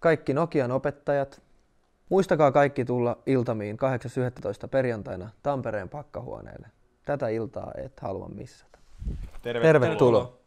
kaikki Nokian opettajat. Muistakaa kaikki tulla iltamiin 8.11. perjantaina Tampereen pakkahuoneelle. Tätä iltaa et halua missata. Tervetuloa. Tervetuloa.